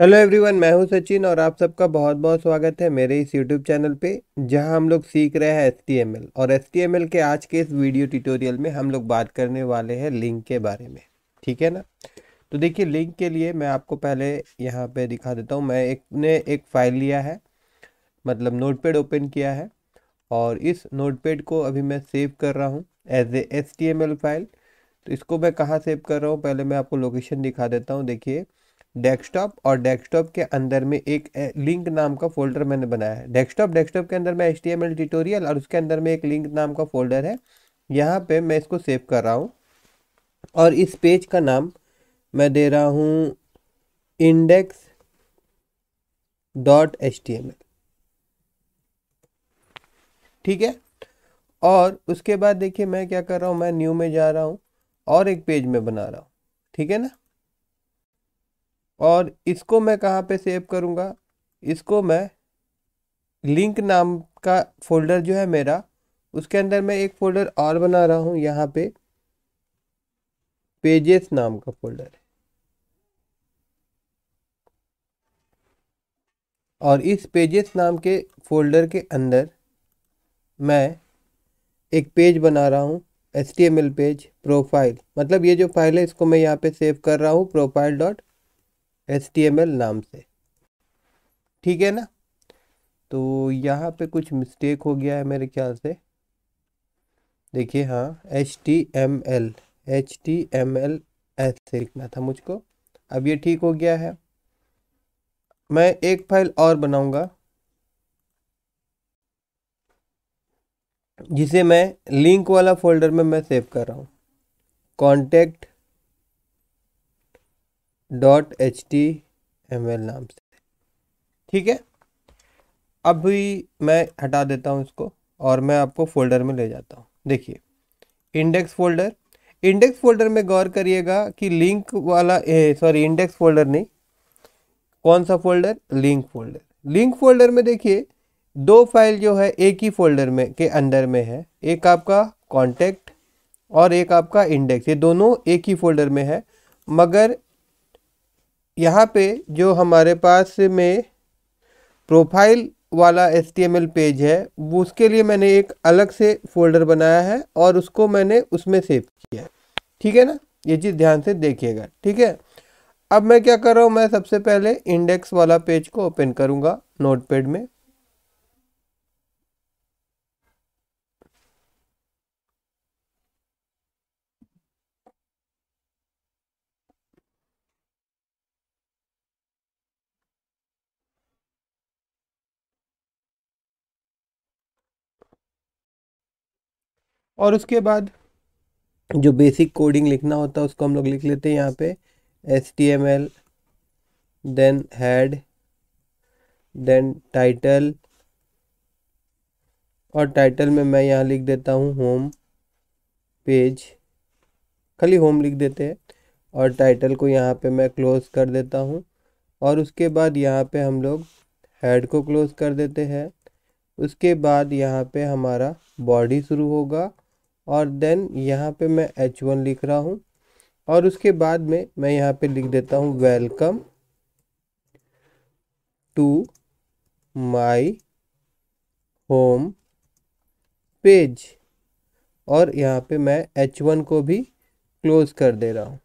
hello everyone मैं हूं सचिन और आप सबका बहुत बहुत स्वागत है मेरे इस यूट्यूब चैनल पे जहां हम लोग सीख रहे हैं एस और एस के आज के इस वीडियो ट्यूटोरियल में हम लोग बात करने वाले हैं लिंक के बारे में ठीक है ना तो देखिए लिंक के लिए मैं आपको पहले यहां पे दिखा देता हूं मैं एक ने एक फ़ाइल लिया है मतलब नोट ओपन किया है और इस नोटपैड को अभी मैं सेव कर रहा हूँ एज ए एस फाइल तो इसको मैं कहाँ सेव कर रहा हूँ पहले मैं आपको लोकेशन दिखा देता हूँ देखिए डेस्कटॉप और डेस्कटॉप के अंदर में एक लिंक नाम का फोल्डर मैंने बनाया है डेस्कटॉप डेस्कटॉप के अंदर में एच ट्यूटोरियल और उसके अंदर में एक लिंक नाम का फोल्डर है यहाँ पे मैं इसको सेव कर रहा हूँ और इस पेज का नाम मैं दे रहा हूँ इंडेक्स डॉट एच ठीक है और उसके बाद देखिए मैं क्या कर रहा हूँ मैं न्यू में जा रहा हूँ और एक पेज में बना रहा हूँ ठीक है ना और इसको मैं कहाँ पे सेव करूँगा इसको मैं लिंक नाम का फोल्डर जो है मेरा उसके अंदर मैं एक फ़ोल्डर और बना रहा हूँ यहाँ पे पेजेस नाम का फोल्डर और इस पेजेस नाम के फोल्डर के अंदर मैं एक पेज बना रहा हूँ एस पेज प्रोफाइल मतलब ये जो फाइल है इसको मैं यहाँ पे सेव कर रहा हूँ प्रोफाइल डॉट एच नाम से ठीक है ना तो यहाँ पे कुछ मिस्टेक हो गया है मेरे ख्याल से देखिए हाँ H T M L H T M L S से लिखना था मुझको अब ये ठीक हो गया है मैं एक फाइल और बनाऊंगा जिसे मैं लिंक वाला फोल्डर में मैं सेव कर रहा हूँ contact dot H T M L नाम से ठीक है अभी मैं हटा देता हूँ इसको और मैं आपको फोल्डर में ले जाता हूँ देखिए इंडेक्स फोल्डर इंडेक्स फोल्डर में गौर करिएगा कि लिंक वाला सॉरी इंडेक्स फोल्डर नहीं कौन सा folder link folder link folder में देखिए दो फाइल जो है एक ही फोल्डर में के अंदर में है एक आपका कॉन्टेक्ट और एक आपका इंडेक्स ये दोनों एक ही फोल्डर में है मगर यहाँ पे जो हमारे पास में प्रोफाइल वाला एस पेज है वो उसके लिए मैंने एक अलग से फोल्डर बनाया है और उसको मैंने उसमें सेव किया है ठीक है ना ये चीज़ ध्यान से देखिएगा ठीक है अब मैं क्या कर रहा हूँ मैं सबसे पहले इंडेक्स वाला पेज को ओपन करूँगा नोट में और उसके बाद जो बेसिक कोडिंग लिखना होता है उसको हम लोग लिख लेते हैं यहाँ पे S T M L then head then title और टाइटल में मैं यहाँ लिख देता हूँ होम पेज खाली होम लिख देते हैं और टाइटल को यहाँ पे मैं क्लोज़ कर देता हूँ और उसके बाद यहाँ पे हम लोग हेड को क्लोज़ कर देते हैं उसके बाद यहाँ पे हमारा बॉडी शुरू होगा और देन यहाँ पे मैं एच वन लिख रहा हूँ और उसके बाद में मैं यहाँ पे लिख देता हूँ welcome to my home page और यहाँ पे मैं एच वन को भी क्लोज़ कर दे रहा हूँ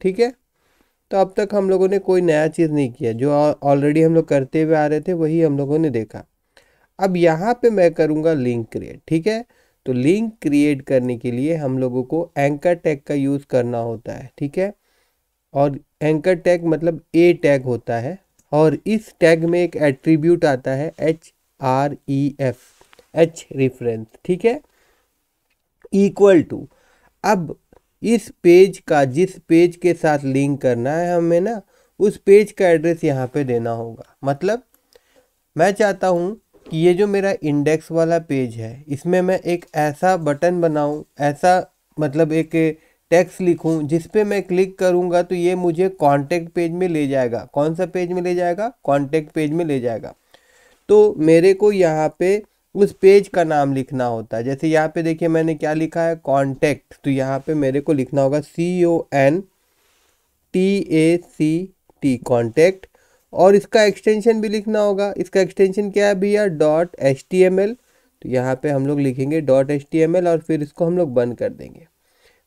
ठीक है तो अब तक हम लोगों ने कोई नया चीज़ नहीं किया जो ऑलरेडी हम लोग करते हुए आ रहे थे वही हम लोगों ने देखा अब यहाँ पे मैं करूँगा लिंक क्रिएट ठीक है तो लिंक क्रिएट करने के लिए हम लोगों को एंकर टैग का यूज़ करना होता है ठीक है और एंकर टैग मतलब ए टैग होता है और इस टैग में एक एट्रीब्यूट आता है H R E F H reference ठीक है इक्वल टू अब इस पेज का जिस पेज के साथ लिंक करना है हमें ना उस पेज का एड्रेस यहाँ पे देना होगा मतलब मैं चाहता हूँ कि ये जो मेरा इंडेक्स वाला पेज है इसमें मैं एक ऐसा बटन बनाऊं ऐसा मतलब एक टेक्स्ट लिखूं जिस पे मैं क्लिक करूंगा तो ये मुझे कांटेक्ट पेज में ले जाएगा कौन सा पेज में ले जाएगा कांटेक्ट पेज में ले जाएगा तो मेरे को यहाँ पे उस पेज का नाम लिखना होता है जैसे यहाँ पे देखिए मैंने क्या लिखा है कॉन्टेक्ट तो यहाँ पे मेरे को लिखना होगा C O N T A C T contact और इसका एक्सटेंशन भी लिखना होगा इसका एक्सटेंशन क्या है भैया dot H T M L तो यहाँ पे हम लोग लिखेंगे dot H T M L और फिर इसको हम लोग बंद कर देंगे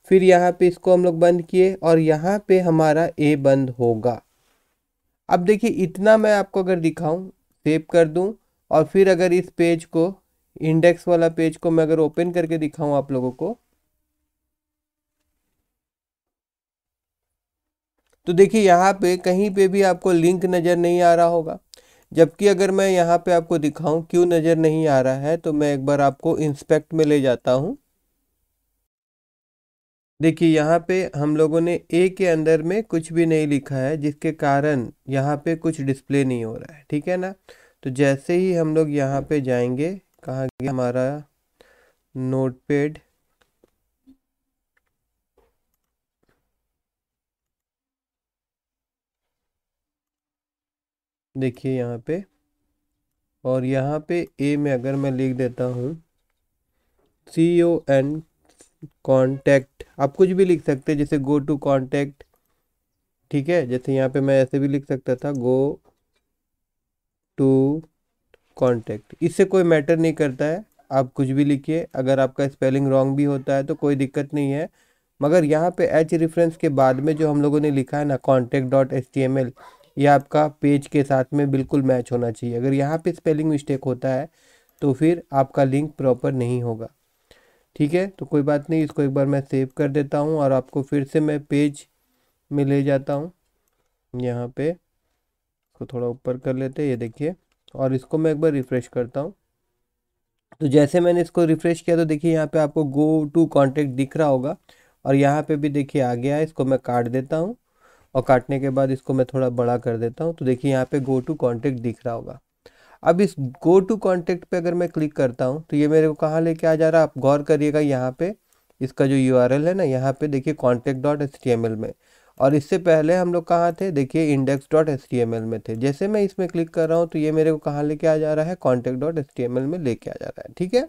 फिर यहाँ पे इसको हम लोग बंद किए और यहाँ पे हमारा ए बंद होगा अब देखिए इतना मैं आपको अगर दिखाऊं सेव कर दूं और फिर अगर इस पेज को इंडेक्स वाला पेज को मैं अगर ओपन करके दिखाऊं आप लोगों को तो देखिए यहाँ पे कहीं पे भी आपको लिंक नज़र नहीं आ रहा होगा जबकि अगर मैं यहाँ पे आपको दिखाऊं क्यों नज़र नहीं आ रहा है तो मैं एक बार आपको इंस्पेक्ट में ले जाता हूँ देखिए यहाँ पे हम लोगों ने ए के अंदर में कुछ भी नहीं लिखा है जिसके कारण यहाँ पे कुछ डिस्प्ले नहीं हो रहा है ठीक है ना तो जैसे ही हम लोग यहाँ पे जाएंगे कहाँ गया हमारा पेड़ देखिए यहाँ पे और यहाँ पे ए में अगर मैं लिख देता हूँ सी ओ एन कॉन्टैक्ट आप कुछ भी लिख सकते हैं जैसे गो टू कॉन्टैक्ट ठीक है जैसे यहाँ पे मैं ऐसे भी लिख सकता था गो टू कॉन्टैक्ट इससे कोई मैटर नहीं करता है आप कुछ भी लिखिए अगर आपका स्पेलिंग रॉन्ग भी होता है तो कोई दिक्कत नहीं है मगर यहाँ पे एच रेफरेंस के बाद में जो हम लोगों ने लिखा है ना contact dot S T M L ये आपका पेज के साथ में बिल्कुल मैच होना चाहिए अगर यहाँ पे स्पेलिंग मिस्टेक होता है तो फिर आपका लिंक प्रॉपर नहीं होगा ठीक है तो कोई बात नहीं इसको एक बार मैं सेव कर देता हूँ और आपको फिर से मैं पेज में ले जाता हूँ यहाँ पे इसको थोड़ा ऊपर कर लेते हैं ये देखिए और इसको मैं एक बार रिफ़्रेश करता हूँ तो जैसे मैंने इसको रिफ़्रेश किया तो देखिए यहाँ पर आपको गो टू कॉन्टेक्ट दिख रहा होगा और यहाँ पर भी देखिए आ गया है इसको मैं काट देता हूँ और काटने के बाद इसको मैं थोड़ा बड़ा कर देता हूँ तो देखिए यहाँ पे गो टू कॉन्टैक्ट दिख रहा होगा अब इस गो टू कॉन्टेक्ट पे अगर मैं क्लिक करता हूँ तो ये मेरे को कहाँ लेके आ जा रहा है आप गौर करिएगा यहाँ पे इसका जो यू है ना यहाँ पे देखिए कॉन्टेक्ट डॉट एस में और इससे पहले हम लोग कहाँ थे देखिए इंडेक्स डॉट एस में थे जैसे मैं इसमें क्लिक कर रहा हूँ तो ये मेरे को कहाँ लेके आ जा रहा है कॉन्टैक्ट डॉट एस में लेके आ जा रहा है ठीक है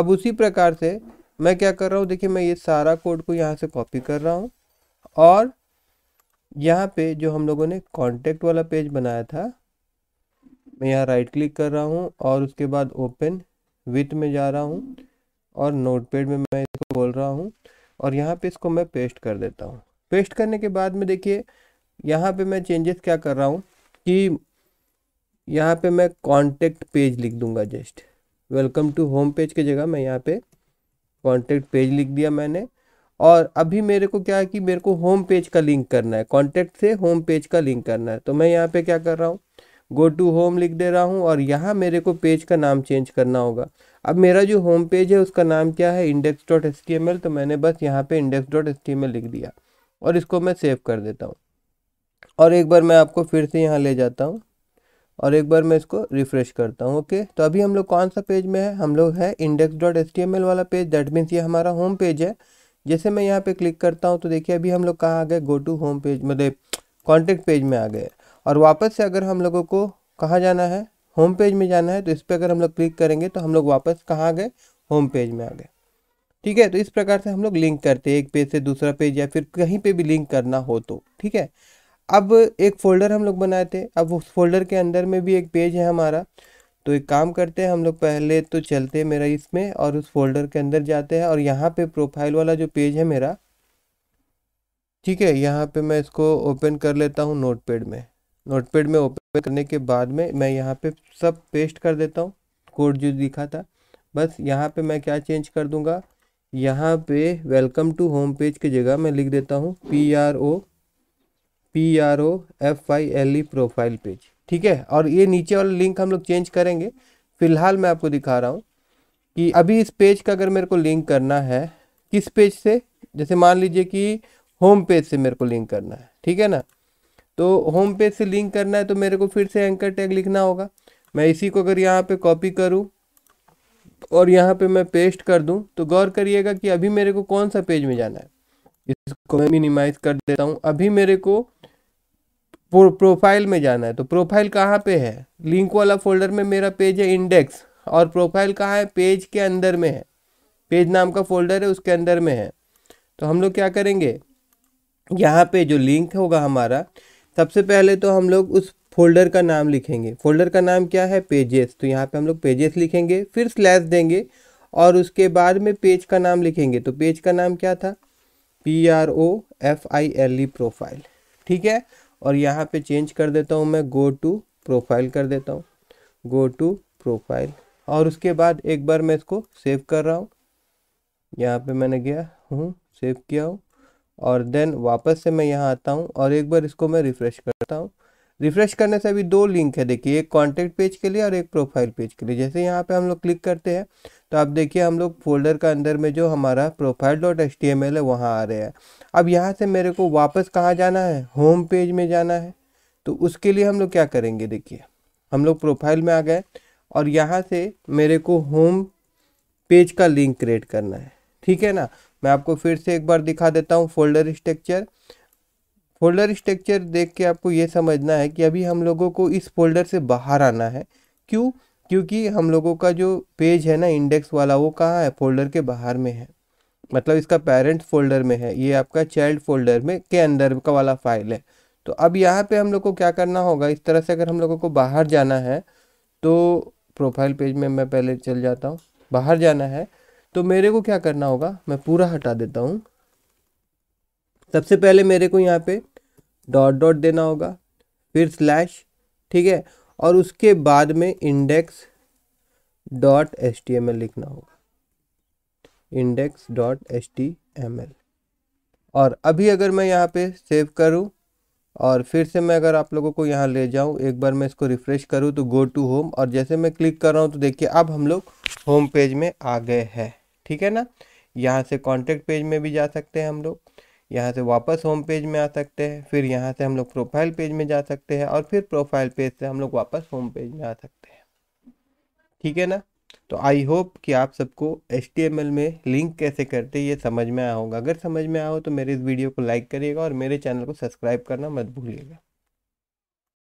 अब उसी प्रकार से मैं क्या कर रहा हूँ देखिए मैं ये सारा कोड को यहाँ से कॉपी कर रहा हूँ और यहाँ पे जो हम लोगों ने कॉन्टेक्ट वाला पेज बनाया था मैं यहाँ राइट क्लिक कर रहा हूँ और उसके बाद ओपन विथ में जा रहा हूँ और नोट पेड में मैं इसको बोल रहा हूँ और यहाँ पे इसको मैं पेस्ट कर देता हूँ पेस्ट करने के बाद में देखिए यहाँ पे मैं चेंजेस क्या कर रहा हूँ कि यहाँ पे मैं कॉन्टेक्ट पेज लिख दूँगा just welcome to home page की जगह मैं यहाँ पे कॉन्टेक्ट पेज लिख दिया मैंने और अभी मेरे को क्या है कि मेरे को होम पेज का लिंक करना है कॉन्टेक्ट से होम पेज का लिंक करना है तो मैं यहाँ पे क्या कर रहा हूँ गो टू होम लिख दे रहा हूँ और यहाँ मेरे को पेज का नाम चेंज करना होगा अब मेरा जो होम पेज है उसका नाम क्या है index dot S T M L तो मैंने बस यहाँ पे index dot S T M L लिख दिया और इसको मैं सेव कर देता हूँ और एक बार मैं आपको फिर से यहाँ ले जाता हूँ और एक बार मैं इसको रिफ़्रेश करता हूँ ओके तो अभी हम लोग कौन सा पेज में है हम लोग है index dot S T M L वाला पेज दैट मीन्स ये हमारा होम पेज है जैसे मैं यहाँ पे क्लिक करता हूँ तो देखिए अभी हम लोग कहाँ आ गए गो टू होम पेज मतलब कॉन्टेक्ट पेज में आ गए और वापस से अगर हम लोगों को कहाँ जाना है होम पेज में जाना है तो इस पर अगर हम लोग क्लिक करेंगे तो हम लोग वापस कहाँ आ गए होम पेज में आ गए ठीक है तो इस प्रकार से हम लोग लिंक करते हैं एक पेज से दूसरा पेज या फिर कहीं पे भी लिंक करना हो तो ठीक है अब एक फ़ोल्डर हम लोग बनाए थे अब उस फोल्डर के अंदर में भी एक पेज है हमारा तो एक काम करते हैं हम लोग पहले तो चलते हैं मेरा इसमें और उस फोल्डर के अंदर जाते हैं और यहाँ पे प्रोफाइल वाला जो पेज है मेरा ठीक है यहाँ पे मैं इसको ओपन कर लेता हूँ नोटपैड में नोटपैड में ओपन करने के बाद में मैं यहाँ पे सब पेस्ट कर देता हूँ कोड जो दिखा था बस यहाँ पे मैं क्या चेंज कर दूँगा यहाँ पे वेलकम टू होम पेज की जगह मैं लिख देता हूँ P R O P R O F I L E profile page ठीक है और ये नीचे वाला लिंक हम लोग चेंज करेंगे फिलहाल मैं आपको दिखा रहा हूँ कि अभी इस पेज का अगर मेरे को लिंक करना है किस पेज से जैसे मान लीजिए कि होम पेज से मेरे को लिंक करना है ठीक है ना तो होम पेज से लिंक करना है तो मेरे को फिर से एंकर टैग लिखना होगा मैं इसी को अगर यहाँ पे कॉपी करूँ और यहाँ पे मैं पेस्ट कर दूँ तो गौर करिएगा कि अभी मेरे को कौन सा पेज में जाना है इसको मैं मिनिमाइज कर देता हूँ अभी मेरे को प्रोफाइल में जाना है तो प्रोफाइल कहाँ पे है लिंक वाला फोल्डर में मेरा पेज है इंडेक्स और प्रोफाइल कहाँ है पेज के अंदर में है पेज नाम का फोल्डर है उसके अंदर में है तो हम लोग क्या करेंगे यहाँ पे जो लिंक होगा हमारा सबसे पहले तो हम लोग उस फोल्डर का नाम लिखेंगे फोल्डर का नाम क्या है पेजेस तो यहाँ पे हम लोग पेजेस लिखेंगे फिर स्लैश देंगे और उसके बाद में पेज का नाम लिखेंगे तो पेज का नाम क्या था P R O F I L E profile ठीक है और यहाँ पे चेंज कर देता हूँ मैं गो टू प्रोफाइल कर देता हूँ गो टू प्रोफाइल और उसके बाद एक बार मैं इसको सेव कर रहा हूँ यहाँ पे मैंने गया हूँ हम्म, सेव किया हूँ और देन वापस से मैं यहाँ आता हूँ और एक बार इसको मैं रिफ़्रेश करता हूँ रिफ़्रेश करने से अभी दो लिंक है देखिए एक कॉन्टैक्ट पेज के लिए और एक प्रोफाइल पेज के लिए जैसे यहाँ पर हम लोग क्लिक करते हैं तो आप देखिए हम लोग फोल्डर का अंदर में जो हमारा profile dot S T M L है वहाँ आ रहे हैं अब यहाँ से मेरे को वापस कहाँ जाना है होम पेज में जाना है तो उसके लिए हम लोग क्या करेंगे देखिए हम लोग प्रोफाइल में आ गए और यहाँ से मेरे को होम पेज का लिंक क्रिएट करना है ठीक है ना मैं आपको फिर से एक बार दिखा देता हूँ फोल्डर स्ट्रक्चर फोल्डर स्ट्रक्चर देख के आपको ये समझना है कि अभी हम लोगों को इस फोल्डर से बाहर आना है क्यों क्योंकि हम लोगों का जो पेज है ना इंडेक्स वाला वो कहाँ है फोल्डर के बाहर में है मतलब इसका पेरेंट्स फोल्डर में है ये आपका चाइल्ड फोल्डर में के अंदर का वाला फाइल है तो अब यहाँ पे हम लोग को क्या करना होगा इस तरह से अगर हम लोगों को बाहर जाना है तो प्रोफाइल पेज में मैं पहले चल जाता हूँ बाहर जाना है तो मेरे को क्या करना होगा मैं पूरा हटा देता हूँ सबसे पहले मेरे को यहाँ पे डॉट डॉट देना होगा फिर स्लैश ठीक है और उसके बाद में index dot S T M L लिखना होगा index dot S T M L और अभी अगर मैं यहाँ पे सेव करूँ और फिर से मैं अगर आप लोगों को यहाँ ले जाऊँ एक बार मैं इसको रिफ़्रेश करूँ तो गो टू होम और जैसे मैं क्लिक कर रहा हूँ तो देखिए अब हम लोग होम पेज में आ गए हैं ठीक है ना यहाँ से कॉन्टेक्ट पेज में भी जा सकते हैं हम लोग यहाँ से वापस होम पेज में आ सकते हैं फिर यहाँ से हम लोग प्रोफाइल पेज में जा सकते हैं और फिर प्रोफाइल पेज से हम लोग वापस होम पेज में आ सकते हैं ठीक है ना तो आई होप कि आप सबको एच में लिंक कैसे करते ये समझ में आया होगा अगर समझ में आया हो तो मेरे इस वीडियो को लाइक करिएगा और मेरे चैनल को सब्सक्राइब करना मत भूलिएगा